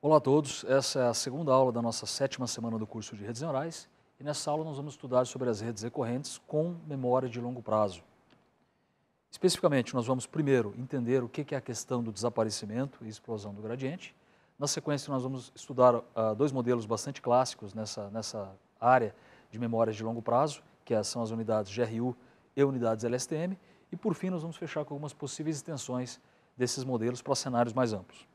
Olá a todos, essa é a segunda aula da nossa sétima semana do curso de redes neurais e nessa aula nós vamos estudar sobre as redes recorrentes com memória de longo prazo. Especificamente, nós vamos primeiro entender o que é a questão do desaparecimento e explosão do gradiente. Na sequência, nós vamos estudar uh, dois modelos bastante clássicos nessa, nessa área de memórias de longo prazo, que são as unidades GRU e unidades LSTM. E por fim, nós vamos fechar com algumas possíveis extensões desses modelos para cenários mais amplos.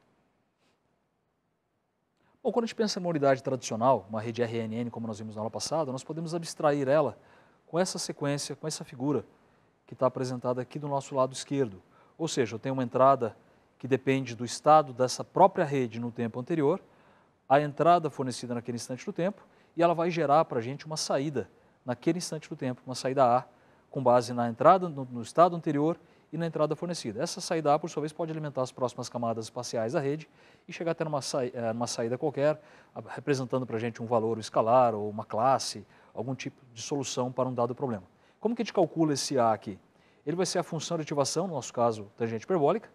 Bom, quando a gente pensa em uma unidade tradicional, uma rede RNN, como nós vimos na aula passada, nós podemos abstrair ela com essa sequência, com essa figura que está apresentada aqui do nosso lado esquerdo. Ou seja, eu tenho uma entrada que depende do estado dessa própria rede no tempo anterior, a entrada fornecida naquele instante do tempo, e ela vai gerar para a gente uma saída naquele instante do tempo, uma saída A com base na entrada no, no estado anterior e na entrada fornecida. Essa saída A, por sua vez, pode alimentar as próximas camadas espaciais da rede e chegar até numa, sa eh, uma saída qualquer, representando para a gente um valor escalar ou uma classe, algum tipo de solução para um dado problema. Como que a gente calcula esse A aqui? Ele vai ser a função de ativação, no nosso caso, tangente hiperbólica,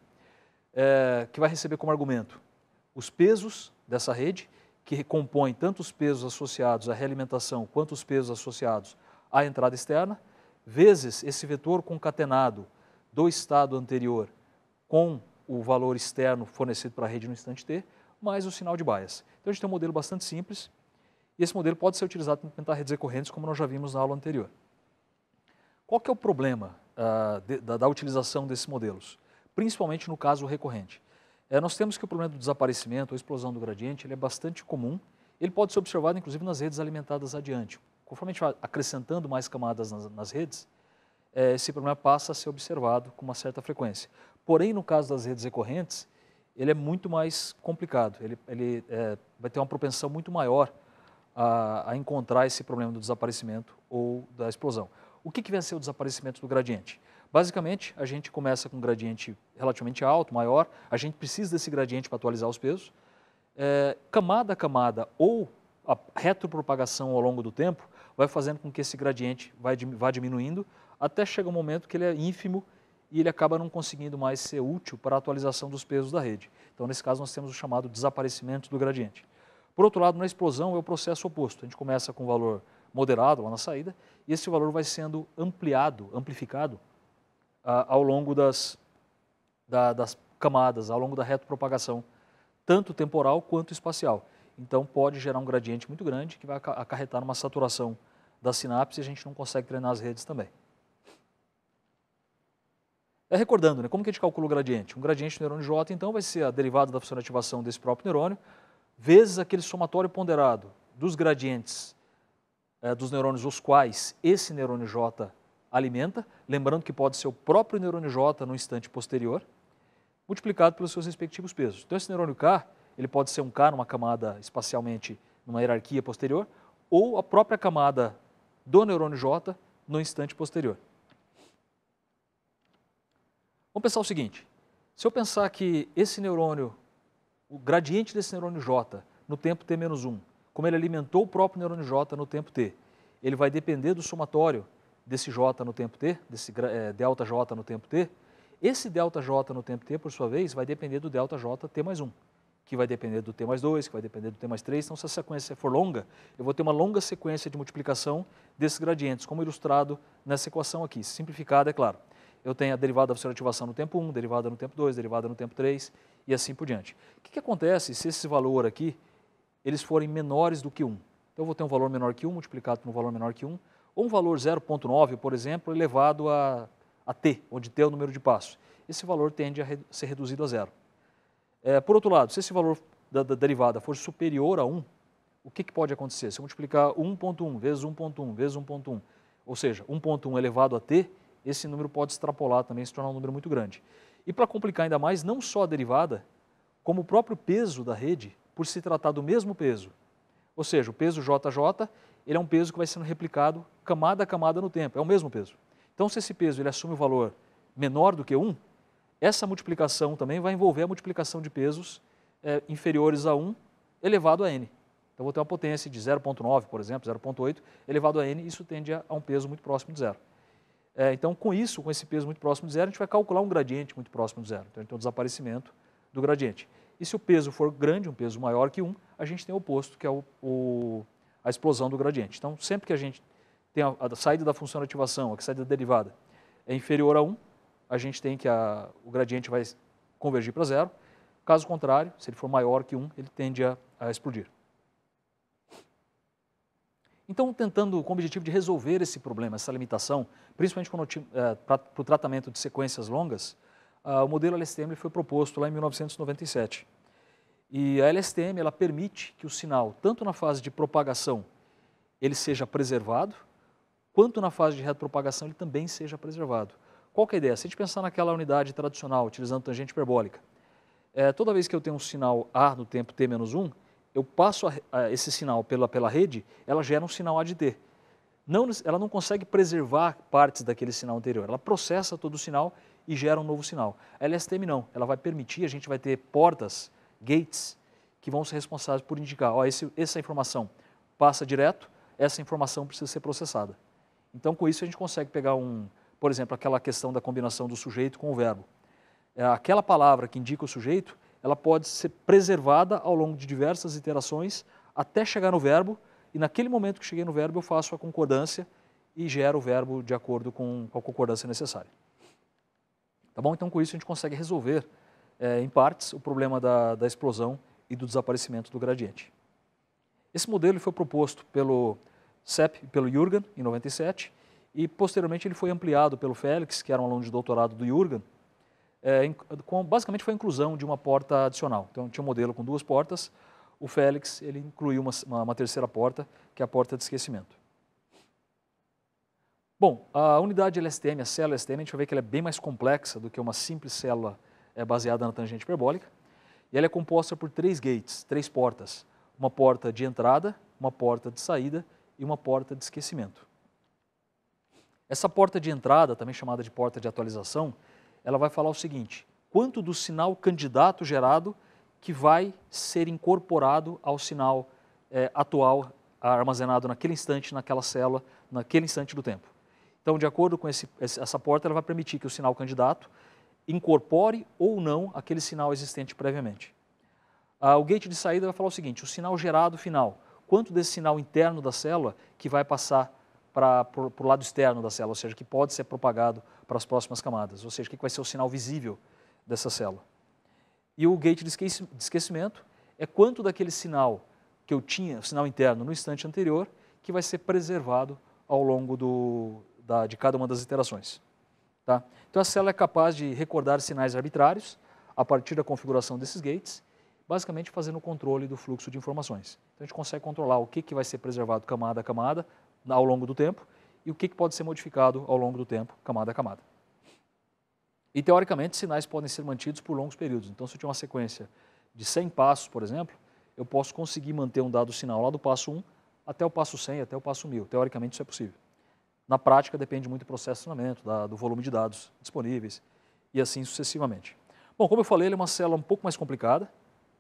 é, eh, que vai receber como argumento os pesos dessa rede que compõe tanto os pesos associados à realimentação quanto os pesos associados à entrada externa, vezes esse vetor concatenado do estado anterior com o valor externo fornecido para a rede no instante T, mais o sinal de bias. Então a gente tem um modelo bastante simples e esse modelo pode ser utilizado para implementar redes recorrentes, como nós já vimos na aula anterior. Qual que é o problema uh, de, da, da utilização desses modelos? Principalmente no caso recorrente. É, nós temos que o problema do desaparecimento ou explosão do gradiente ele é bastante comum. Ele pode ser observado, inclusive, nas redes alimentadas adiante. Conforme a gente vai acrescentando mais camadas nas, nas redes, é, esse problema passa a ser observado com uma certa frequência. Porém, no caso das redes recorrentes, ele é muito mais complicado. Ele, ele é, vai ter uma propensão muito maior a, a, encontrar esse problema do desaparecimento ou da explosão. O que, que vai ser o desaparecimento do gradiente? Basicamente, a gente começa com um gradiente relativamente alto, maior, a gente precisa desse gradiente para atualizar os pesos. É, camada a camada ou a retropropagação ao longo do tempo vai fazendo com que esse gradiente vai, vá diminuindo até chega um momento que ele é ínfimo e ele acaba não conseguindo mais ser útil para a atualização dos pesos da rede. Então, nesse caso, nós temos o chamado desaparecimento do gradiente. Por outro lado, na explosão é o processo oposto. A gente começa com um valor moderado lá na saída e esse valor vai sendo ampliado, amplificado ah, ao longo das, da, das camadas, ao longo da retropropagação, tanto temporal quanto espacial. Então pode gerar um gradiente muito grande que vai acarretar numa saturação da sinapse e a gente não consegue treinar as redes também. É recordando, né, como que a gente calcula o gradiente? Um gradiente do neurônio J, então, vai ser a derivada da função de ativação desse próprio neurônio, vezes aquele somatório ponderado dos gradientes é, dos neurônios os quais esse neurônio J alimenta, lembrando que pode ser o próprio neurônio J no instante posterior, multiplicado pelos seus respectivos pesos. Então, esse neurônio K, ele pode ser um K numa camada espacialmente, numa hierarquia posterior, ou a própria camada do neurônio J no instante posterior. Vamos pensar o seguinte, se eu pensar que esse neurônio, o gradiente desse neurônio J no tempo T-1, como ele alimentou o próprio neurônio J no tempo T, ele vai depender do somatório desse J no tempo T, desse é, delta J no tempo T, esse delta J no tempo T, por sua vez, vai depender do delta J T mais 1, que vai depender do T mais 2, que vai depender do T mais 3. Então, se a sequência for longa, eu vou ter uma longa sequência de multiplicação desses gradientes, como ilustrado nessa equação aqui, simplificada, é claro. Eu tenho a derivada da ativação no tempo 1, derivada no tempo 2, derivada no tempo 3 e assim por diante. O que, que acontece se esse valor aqui, eles forem menores do que 1? Então, eu vou ter um valor menor que 1 multiplicado por um valor menor que 1, um valor 0,9, por exemplo, elevado a, a t, onde t é o número de passos. Esse valor tende a re, ser reduzido a zero. É, por outro lado, se esse valor da, da, derivada for superior a 1, o que, que pode acontecer? Se eu multiplicar 1.1 vezes 1.1 vezes 1.1, ou seja, 1.1 elevado a t, esse número pode extrapolar também, se tornar um número muito grande. E para complicar ainda mais, não só a derivada, como o próprio peso da rede, por se tratar do mesmo peso. Ou seja, o peso JJ ele é um peso que vai sendo replicado camada a camada no tempo, é o mesmo peso. Então, se esse peso ele assume o um valor menor do que 1, essa multiplicação também vai envolver a multiplicação de pesos é, inferiores a 1 elevado a n. Então, vou ter uma potência de 0,9, por exemplo, 0,8 elevado a n, isso tende a, a um peso muito próximo de zero. É, então, com isso, com esse peso muito próximo de zero, a gente vai calcular um gradiente muito próximo de zero. Então, a gente tem um desaparecimento do gradiente. E se o peso for grande, um peso maior que 1, a gente tem o oposto, que é o, o a explosão do gradiente. Então, sempre que a gente tem a, a saída da função de ativação, a saída da derivada é inferior a 1, a gente tem que a, o gradiente vai convergir para zero. Caso contrário, se ele for maior que 1, ele tende a, a explodir. Então, tentando com o objetivo de resolver esse problema, essa limitação, principalmente é, para o tratamento de sequências longas, ah, o modelo LSTM foi proposto lá em 1997. E a LSTM ela permite que o sinal, tanto na fase de propagação, ele seja preservado, quanto na fase de retropagação, ele também seja preservado. Qual que é a ideia? Se a gente pensar naquela unidade tradicional, utilizando tangente hiperbólica, é, toda vez que eu tenho um sinal A no tempo T-1, eu passo a, a, esse sinal pela, pela rede, ela gera um sinal A de T. Não, ela não consegue preservar partes daquele sinal anterior, ela processa todo o sinal e gera um novo sinal. A LSTM não, ela vai permitir, a gente vai ter portas gates, que vão ser responsáveis por indicar, ó, esse, essa informação passa direto, essa informação precisa ser processada. Então, com isso, a gente consegue pegar um, por exemplo, aquela questão da combinação do sujeito com o verbo. É, aquela palavra que indica o sujeito, ela pode ser preservada ao longo de diversas iterações até chegar no verbo, e naquele momento que cheguei no verbo, eu faço a concordância e gero o verbo de acordo com a concordância necessária. Tá bom? Então, com isso, a gente consegue resolver é, em partes, o problema da, da explosão e do desaparecimento do gradiente. Esse modelo foi proposto pelo CEP e pelo Jürgen, em 97, e posteriormente ele foi ampliado pelo Félix, que era um aluno de doutorado do Jürgen, é, com, basicamente foi a inclusão de uma porta adicional. Então tinha um modelo com duas portas, o Félix ele incluiu uma, uma, uma terceira porta, que é a porta de esquecimento. Bom, a unidade LSTM, a célula LSTM, a gente vai ver que ela é bem mais complexa do que uma simples célula é baseada na tangente hiperbólica, e ela é composta por três gates, três portas. Uma porta de entrada, uma porta de saída e uma porta de esquecimento. Essa porta de entrada, também chamada de porta de atualização, ela vai falar o seguinte: quanto do sinal candidato gerado que vai ser incorporado ao sinal é, atual armazenado naquele instante, naquela célula, naquele instante do tempo. Então, de acordo com esse, essa porta, ela vai permitir que o sinal candidato incorpore ou não aquele sinal existente previamente. Ah, o gate de saída vai falar o seguinte, o sinal gerado final, quanto desse sinal interno da célula que vai passar para o lado externo da célula, ou seja, que pode ser propagado para as próximas camadas, ou seja, o que vai ser o sinal visível dessa célula. E o gate de esquecimento é quanto daquele sinal que eu tinha, sinal interno no instante anterior, que vai ser preservado ao longo do, da, de cada uma das iterações. Tá? Então, a célula é capaz de recordar sinais arbitrários a partir da configuração desses gates, basicamente fazendo o controle do fluxo de informações. Então, a gente consegue controlar o que, que vai ser preservado camada a camada ao longo do tempo e o que, que pode ser modificado ao longo do tempo, camada a camada. E, teoricamente, sinais podem ser mantidos por longos períodos. Então, se eu tiver uma sequência de 100 passos, por exemplo, eu posso conseguir manter um dado sinal lá do passo 1 até o passo 100, até o passo 1000. Teoricamente, isso é possível. Na prática, depende muito do processo de da, do volume de dados disponíveis e assim sucessivamente. Bom, como eu falei, ele é uma célula um pouco mais complicada,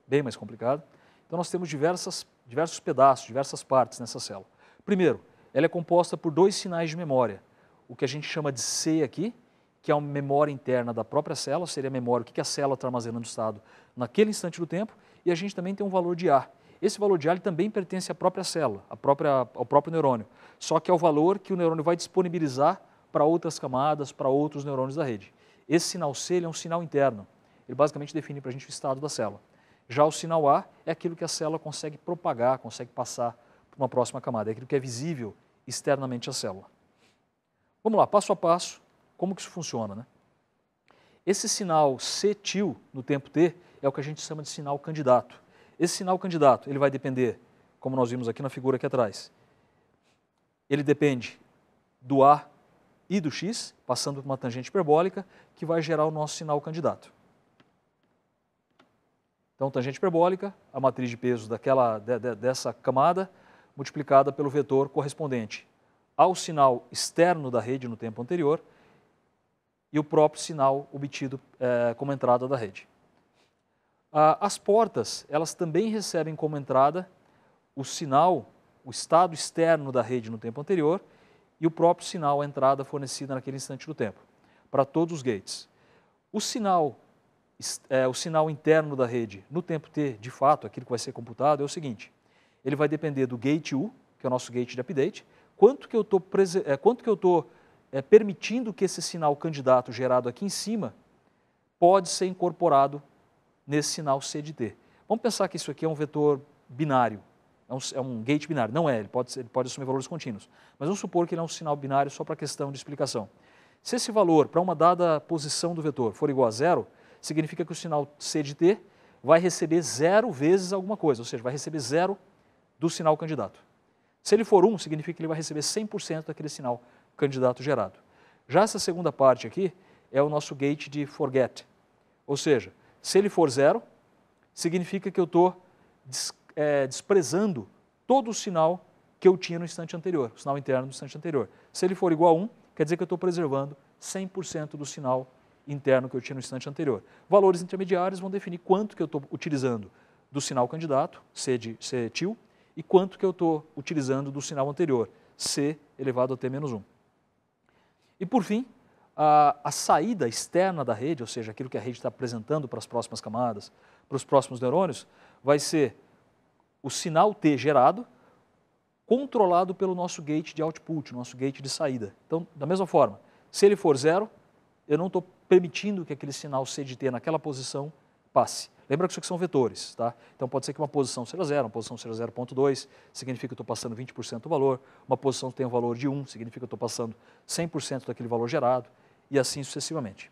bem mais complicada. Então, nós temos diversas, diversos pedaços, diversas partes nessa célula. Primeiro, ela é composta por dois sinais de memória, o que a gente chama de C aqui, que é uma memória interna da própria célula, seria a memória, o que a célula está armazenando o estado naquele instante do tempo, e a gente também tem um valor de A, esse valor diário também pertence à própria célula, à própria, ao próprio neurônio, só que é o valor que o neurônio vai disponibilizar para outras camadas, para outros neurônios da rede. Esse sinal C é um sinal interno, ele basicamente define para a gente o estado da célula. Já o sinal A é aquilo que a célula consegue propagar, consegue passar para uma próxima camada, é aquilo que é visível externamente à célula. Vamos lá, passo a passo, como que isso funciona, né? Esse sinal C-til no tempo T é o que a gente chama de sinal candidato. Esse sinal candidato, ele vai depender, como nós vimos aqui na figura aqui atrás, ele depende do A e do X, passando por uma tangente hiperbólica, que vai gerar o nosso sinal candidato. Então, tangente hiperbólica, a matriz de peso daquela, de, de, dessa camada, multiplicada pelo vetor correspondente ao sinal externo da rede no tempo anterior e o próprio sinal obtido é, como entrada da rede. Ah, as portas, elas também recebem como entrada o sinal, o estado externo da rede no tempo anterior e o próprio sinal, a entrada fornecida naquele instante do tempo, para todos os gates. O sinal, é, o sinal interno da rede no tempo T, de fato, aquilo que vai ser computado, é o seguinte, ele vai depender do gate U, que é o nosso gate de update, quanto que eu estou é, quanto que eu é, permitindo que esse sinal candidato gerado aqui em cima pode ser incorporado nesse sinal C de Vamos pensar que isso aqui é um vetor binário, é um, é um gate binário. Não é, ele pode, ele pode assumir valores contínuos. Mas vamos supor que ele é um sinal binário só para questão de explicação. Se esse valor para uma dada posição do vetor for igual a zero, significa que o sinal C de vai receber zero vezes alguma coisa, ou seja, vai receber zero do sinal candidato. Se ele for 1, um, significa que ele vai receber 100% daquele sinal candidato gerado. Já essa segunda parte aqui é o nosso gate de forget, ou seja, se ele for zero, significa que eu estou des, é, desprezando todo o sinal que eu tinha no instante anterior, o sinal interno do instante anterior. Se ele for igual a 1, quer dizer que eu estou preservando 100% do sinal interno que eu tinha no instante anterior. Valores intermediários vão definir quanto que eu estou utilizando do sinal candidato, C, de, C til, e quanto que eu estou utilizando do sinal anterior, C elevado a T menos 1. E por fim, a, a saída externa da rede, ou seja, aquilo que a rede está apresentando para as próximas camadas, para os próximos neurônios, vai ser o sinal T gerado, controlado pelo nosso gate de output, nosso gate de saída. Então, da mesma forma, se ele for zero, eu não estou permitindo que aquele sinal C de T naquela posição passe. Lembra que isso aqui são vetores, tá? Então pode ser que uma posição seja zero, uma posição seja 0.2, significa que eu estou passando 20% do valor, uma posição que tem um valor de 1, significa que eu estou passando 100% daquele valor gerado, e assim sucessivamente.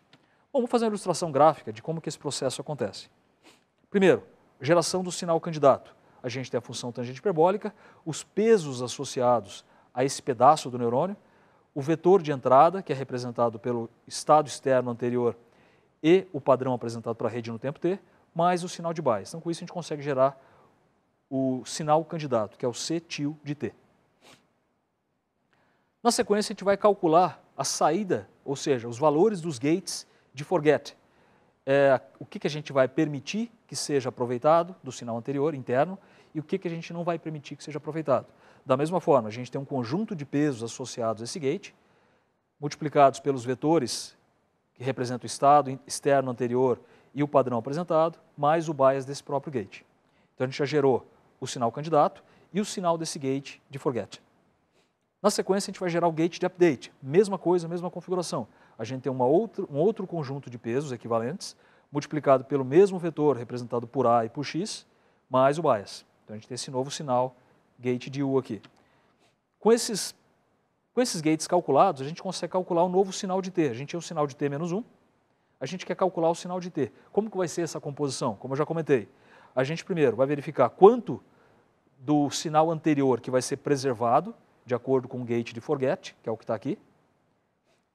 Bom, vamos fazer uma ilustração gráfica de como que esse processo acontece. Primeiro, geração do sinal candidato. A gente tem a função tangente hiperbólica, os pesos associados a esse pedaço do neurônio, o vetor de entrada, que é representado pelo estado externo anterior e o padrão apresentado para a rede no tempo t, mais o sinal de Bayes. Então, com isso, a gente consegue gerar o sinal candidato, que é o C-til de t. Na sequência, a gente vai calcular a saída, ou seja, os valores dos gates de forget. É, o que, que a gente vai permitir que seja aproveitado do sinal anterior, interno, e o que, que a gente não vai permitir que seja aproveitado. Da mesma forma, a gente tem um conjunto de pesos associados a esse gate, multiplicados pelos vetores que representam o estado externo anterior e o padrão apresentado, mais o bias desse próprio gate. Então a gente já gerou o sinal candidato e o sinal desse gate de forget. Na sequência, a gente vai gerar o gate de update. Mesma coisa, mesma configuração. A gente tem uma outro um outro conjunto de pesos equivalentes, multiplicado pelo mesmo vetor representado por A e por X, mais o bias. Então, a gente tem esse novo sinal gate de U aqui. Com esses, com esses gates calculados, a gente consegue calcular o novo sinal de T. A gente tinha o sinal de T menos 1, a gente quer calcular o sinal de T. Como que vai ser essa composição? Como eu já comentei, a gente primeiro vai verificar quanto do sinal anterior que vai ser preservado, de acordo com o gate de forget, que é o que está aqui,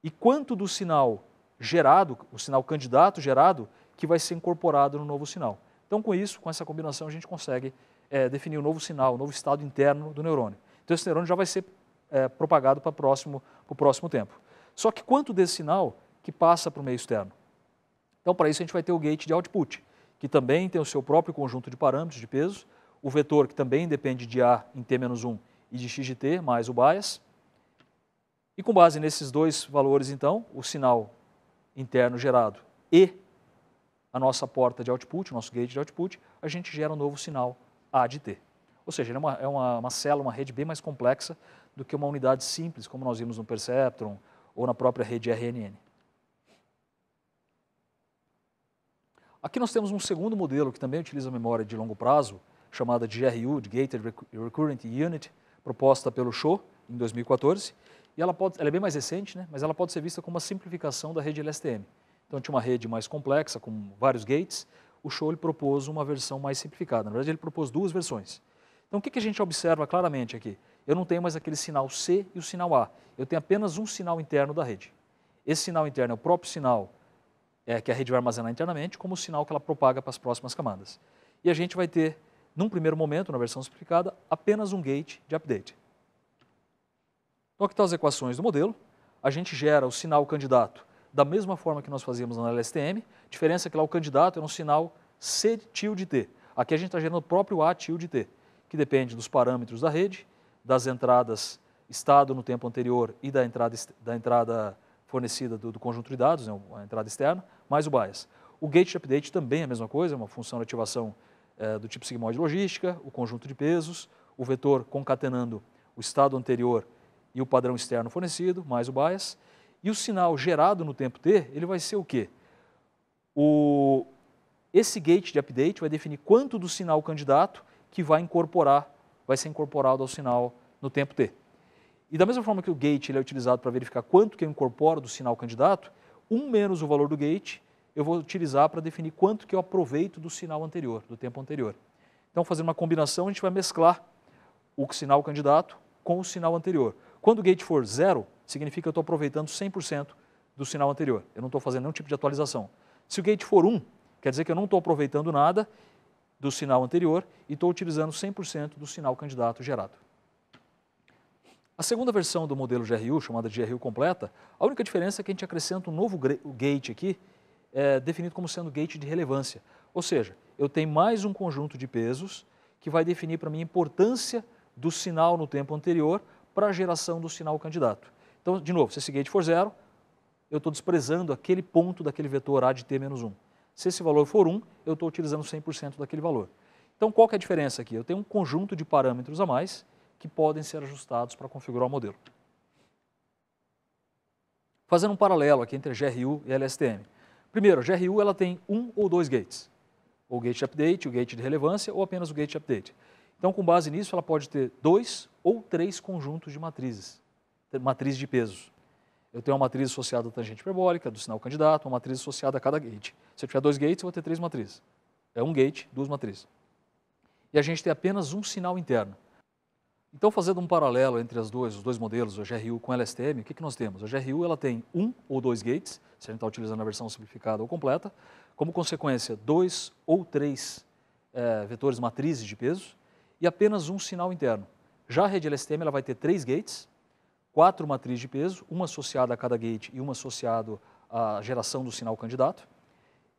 e quanto do sinal gerado, o sinal candidato gerado, que vai ser incorporado no novo sinal. Então, com isso, com essa combinação, a gente consegue é, definir o um novo sinal, o um novo estado interno do neurônio. Então, esse neurônio já vai ser é, propagado para o próximo, próximo tempo. Só que quanto desse sinal que passa para o meio externo? Então, para isso, a gente vai ter o gate de output, que também tem o seu próprio conjunto de parâmetros de pesos, o vetor, que também depende de A em T-1 e de XGT mais o bias. E com base nesses dois valores, então, o sinal interno gerado e a nossa porta de output, o nosso gate de output, a gente gera um novo sinal A de T. Ou seja, ele é, uma, é uma, uma célula, uma rede bem mais complexa do que uma unidade simples, como nós vimos no perceptron ou na própria rede RNN. Aqui nós temos um segundo modelo que também utiliza memória de longo prazo, chamada de GRU, de Gated Recurrent Unit, proposta pelo Show em 2014, e ela, pode, ela é bem mais recente, né? mas ela pode ser vista como uma simplificação da rede LSTM. Então tinha uma rede mais complexa, com vários gates, o Show ele propôs uma versão mais simplificada. Na verdade, ele propôs duas versões. Então o que, que a gente observa claramente aqui? Eu não tenho mais aquele sinal C e o sinal A, eu tenho apenas um sinal interno da rede. Esse sinal interno é o próprio sinal é, que a rede vai armazenar internamente, como o sinal que ela propaga para as próximas camadas. E a gente vai ter num primeiro momento, na versão simplificada, apenas um gate de update. Então, aqui estão as equações do modelo. A gente gera o sinal candidato da mesma forma que nós fazíamos na LSTM, diferença é que lá o candidato era um sinal C tilde T. Aqui a gente está gerando o próprio A tilde T, que depende dos parâmetros da rede, das entradas estado no tempo anterior e da entrada, da entrada fornecida do, do conjunto de dados, né, a entrada externa, mais o bias. O gate de update também é a mesma coisa, é uma função de ativação eh, do tipo sigmoide logística, o conjunto de pesos, o vetor concatenando o estado anterior e o padrão externo fornecido, mais o bias, e o sinal gerado no tempo t, ele vai ser o quê? O, esse gate de update vai definir quanto do sinal candidato que vai incorporar, vai ser incorporado ao sinal no tempo t. E da mesma forma que o gate ele é utilizado para verificar quanto que eu incorporo do sinal candidato, 1 menos o valor do gate eu vou utilizar para definir quanto que eu aproveito do sinal anterior, do tempo anterior. Então, fazendo uma combinação, a gente vai mesclar o sinal candidato com o sinal anterior. Quando o gate for zero, significa que eu estou aproveitando 100% do sinal anterior. Eu não estou fazendo nenhum tipo de atualização. Se o gate for 1, quer dizer que eu não estou aproveitando nada do sinal anterior e estou utilizando 100% do sinal candidato gerado. A segunda versão do modelo GRU, chamada de GRU completa, a única diferença é que a gente acrescenta um novo gate aqui, é, definido como sendo gate de relevância. Ou seja, eu tenho mais um conjunto de pesos que vai definir para mim a importância do sinal no tempo anterior para a geração do sinal candidato. Então, de novo, se esse gate for zero, eu estou desprezando aquele ponto daquele vetor A de t menos 1. Se esse valor for 1, eu estou utilizando 100% daquele valor. Então, qual que é a diferença aqui? Eu tenho um conjunto de parâmetros a mais que podem ser ajustados para configurar o modelo. Fazendo um paralelo aqui entre GRU e LSTM. Primeiro, a GRU ela tem um ou dois gates, ou gate update, o gate de relevância ou apenas o gate update. Então, com base nisso, ela pode ter dois ou três conjuntos de matrizes, matriz de pesos. Eu tenho uma matriz associada à tangente hiperbólica, do sinal candidato, uma matriz associada a cada gate. Se eu tiver dois gates, eu vou ter três matrizes. É um gate, duas matrizes. E a gente tem apenas um sinal interno. Então, fazendo um paralelo entre as duas, os dois modelos, o GRU com o LSTM, o que, que nós temos? A GRU ela tem um ou dois gates, se a gente está utilizando a versão simplificada ou completa, como consequência, dois ou três é, vetores matrizes de peso e apenas um sinal interno. Já a rede LSTM ela vai ter três gates, quatro matrizes de peso, uma associada a cada gate e uma associada à geração do sinal candidato,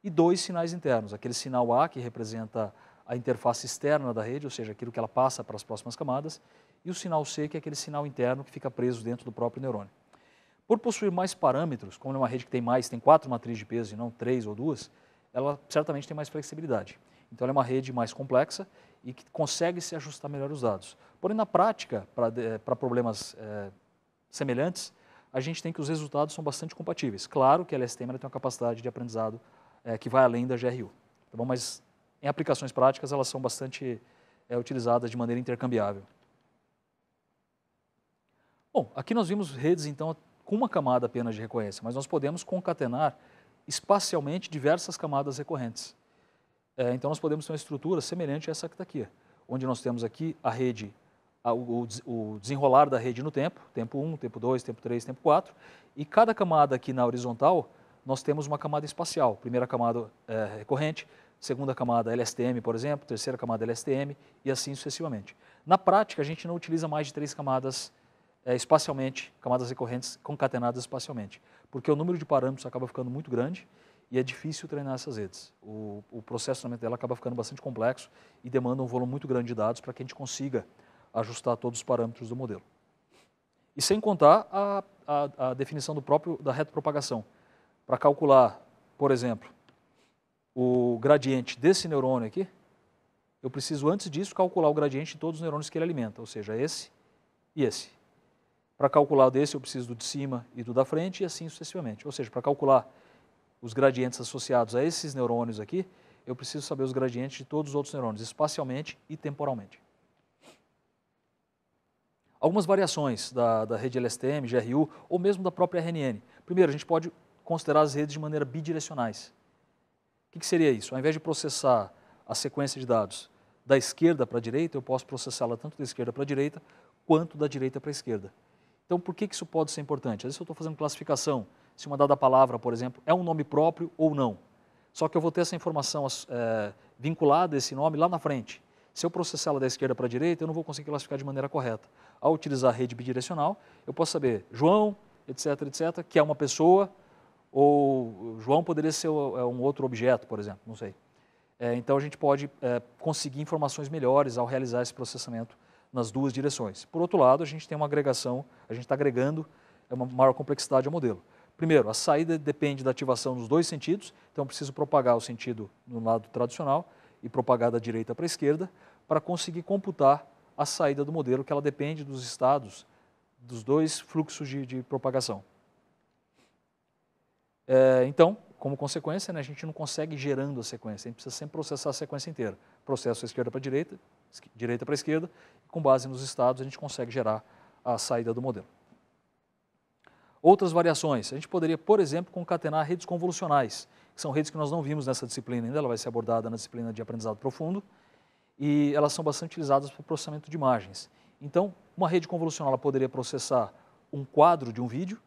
e dois sinais internos, aquele sinal A que representa a interface externa da rede, ou seja, aquilo que ela passa para as próximas camadas, e o sinal C, que é aquele sinal interno que fica preso dentro do próprio neurônio. Por possuir mais parâmetros, como é uma rede que tem mais, tem quatro matrizes de peso e não três ou duas, ela certamente tem mais flexibilidade. Então ela é uma rede mais complexa e que consegue se ajustar melhor os dados. Porém, na prática, para eh, problemas é, semelhantes, a gente tem que os resultados são bastante compatíveis. Claro que a LSTM tem uma capacidade de aprendizado é, que vai além da GRU. Tá bom? Mas em aplicações práticas, elas são bastante é, utilizadas de maneira intercambiável. Bom, aqui nós vimos redes, então, com uma camada apenas de recorrência, mas nós podemos concatenar espacialmente diversas camadas recorrentes. É, então, nós podemos ter uma estrutura semelhante a essa que está aqui, onde nós temos aqui a rede, a, o, o, desenrolar da rede no tempo, tempo 1, tempo 2, tempo 3, tempo 4, e cada camada aqui na horizontal, nós temos uma camada espacial, primeira camada é, recorrente, segunda camada LSTM, por exemplo, terceira camada LSTM e assim sucessivamente. Na prática, a gente não utiliza mais de três camadas é, espacialmente, camadas recorrentes concatenadas espacialmente, porque o número de parâmetros acaba ficando muito grande e é difícil treinar essas redes. O, o processo de treinamento dela acaba ficando bastante complexo e demanda um volume muito grande de dados para que a gente consiga ajustar todos os parâmetros do modelo. E sem contar a, a, a definição do próprio da retropropagação. Para calcular, por exemplo, o gradiente desse neurônio aqui, eu preciso antes disso calcular o gradiente de todos os neurônios que ele alimenta, ou seja, esse e esse. Para calcular desse, eu preciso do de cima e do da frente e assim sucessivamente. Ou seja, para calcular os gradientes associados a esses neurônios aqui, eu preciso saber os gradientes de todos os outros neurônios, espacialmente e temporalmente. Algumas variações da, da rede LSTM, GRU ou mesmo da própria RNN. Primeiro, a gente pode considerar as redes de maneira bidirecionais. O que seria isso? Ao invés de processar a sequência de dados da esquerda para a direita, eu posso processá-la tanto da esquerda para a direita quanto da direita para a esquerda. Então, por que, que isso pode ser importante? Às vezes eu estou fazendo classificação, se uma dada palavra, por exemplo, é um nome próprio ou não. Só que eu vou ter essa informação é, vinculada a esse nome lá na frente. Se eu processá-la da esquerda para a direita, eu não vou conseguir classificar de maneira correta. Ao utilizar a rede bidirecional, eu posso saber João, etc, etc, que é uma pessoa, ou João poderia ser é, um outro objeto, por exemplo, não sei. É, então a gente pode é, conseguir informações melhores ao realizar esse processamento nas duas direções. Por outro lado, a gente tem uma agregação, a gente está agregando é, uma maior complexidade ao modelo. Primeiro, a saída depende da ativação dos dois sentidos, então preciso propagar o sentido no lado tradicional e propagar da direita para a esquerda para conseguir computar a saída do modelo, que ela depende dos estados dos dois fluxos de, de propagação. É, então, como consequência, né, a gente não consegue gerando a sequência, a gente precisa sempre processar a sequência inteira. Processo esquerda para direita, direita para esquerda, e com base nos estados a gente consegue gerar a saída do modelo. Outras variações, a gente poderia, por exemplo, concatenar redes convolucionais, que são redes que nós não vimos nessa disciplina ainda, ela vai ser abordada na disciplina de aprendizado profundo, e elas são bastante utilizadas para processamento de imagens. Então, uma rede convolucional poderia processar um quadro de um vídeo,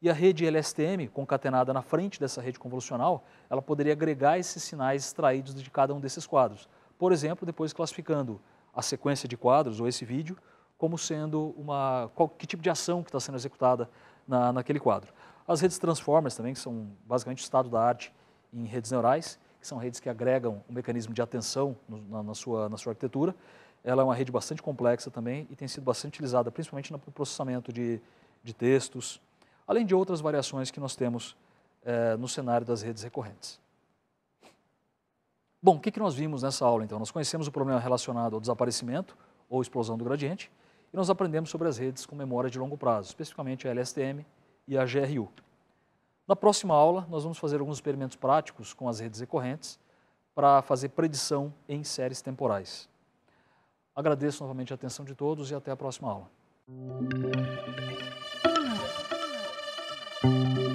e a rede LSTM, concatenada na frente dessa rede convolucional, ela poderia agregar esses sinais extraídos de cada um desses quadros. Por exemplo, depois classificando a sequência de quadros ou esse vídeo como sendo uma qual, que tipo de ação que está sendo executada na, naquele quadro. As redes transformers também, que são basicamente o estado da arte em redes neurais, que são redes que agregam um mecanismo de atenção no, na, na, sua, na sua arquitetura. Ela é uma rede bastante complexa também e tem sido bastante utilizada, principalmente no processamento de, de textos, além de outras variações que nós temos é, no cenário das redes recorrentes. Bom, o que, que nós vimos nessa aula então? Nós conhecemos o problema relacionado ao desaparecimento ou explosão do gradiente e nós aprendemos sobre as redes com memória de longo prazo, especificamente a LSTM e a GRU. Na próxima aula, nós vamos fazer alguns experimentos práticos com as redes recorrentes para fazer predição em séries temporais. Agradeço novamente a atenção de todos e até a próxima aula. thank you